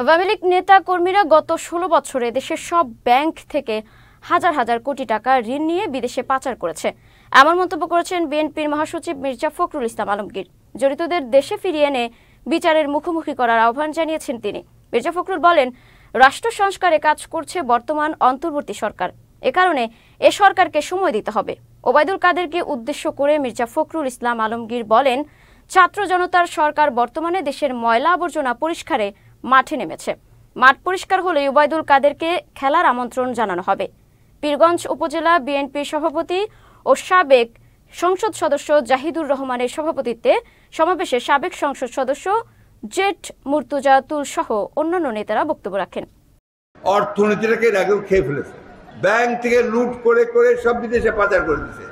আওয়ামী লীগ নেতা কর্মীরা গত ষোলো বছরে দেশের সব ব্যাংক থেকে হাজার হাজার কোটি টাকা ঋণ নিয়ে বিদেশে পাচার করেছে এমন মন্তব্য করেছেন বিএনপির মহাসচিব মির্জা ফখরুল ইসলাম আলমগীর জড়িতদের দেশে ফিরিয়ে এনে বিচারের মুখোমুখি করার আহ্বান জানিয়েছেন তিনি মির্জা ফখরুল বলেন রাষ্ট্র সংস্কারে কাজ করছে বর্তমান অন্তর্বর্তী সরকার এ কারণে এ সরকারকে সময় দিতে হবে ওবায়দুল কাদেরকে উদ্দেশ্য করে মির্জা ফখরুল ইসলাম আলমগীর বলেন ছাত্র জনতার সরকার বর্তমানে দেশের ময়লা আবর্জনা পরিষ্কারে মাঠে নেমেছে মাঠ পরিষ্কার হলে উবায়দুল কাদেরকে খেলার আমন্ত্রণ জানানো হবে পীরগঞ্জ উপজেলা বিএনপি সভাপতি ও সাবেক সংসদ সদস্য জাহিদুর রহমানের সভাপতিত্বে সমাবেশে সাবেক সংসদ সদস্য জেট মুর্তুজা তুল সহ অন্যান্য নেতারা বক্তব্য রাখেন অর্থনীতিটাকে খেয়ে ফেলেছে ব্যাংক থেকে লুট করে করে সব বিদেশে পাচার করে দিচ্ছে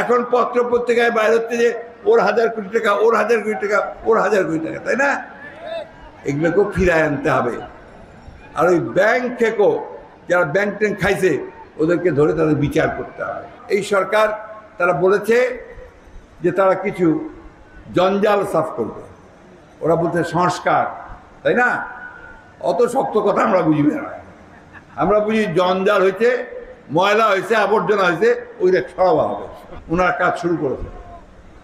এখন পত্র পত্রিকায় হচ্ছে যে ওর হাজার কোটি টাকা ওর হাজার কোটি টাকা ওর হাজার কোটি টাকা তাই না এগুলোকেও ফিরায় আনতে হবে আর ওই ব্যাংক থেকেও যারা ব্যাংক ট্যাঙ্ক খাইছে ওদেরকে ধরে তাদের বিচার করতে হবে এই সরকার তারা বলেছে যে তারা কিছু জঞ্জাল সাফ করবে ওরা বলছে সংস্কার তাই না অত শক্ত কথা আমরা বুঝি না আমরা বুঝি জঞ্জাল হয়েছে ময়লা হয়েছে আবর্জনা হয়েছে ওইটা সরাবা হবে ওনার কাজ শুরু করেছে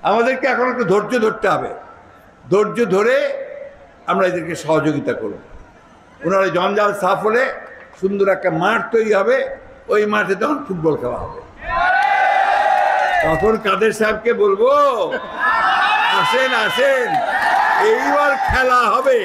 আমাদেরকে এখন একটু ধৈর্য ধরতে হবে ধৈর্য ধরে আমরা এদেরকে সহযোগিতা করব ওনারা জঞ্জাল সাফ হলে সুন্দর একটা মাঠ তৈরি হবে ওই মাঠে তখন ফুটবল খেলা হবে তখন কাদের সাহেবকে বলবো আসেন আসেন এইবার খেলা হবে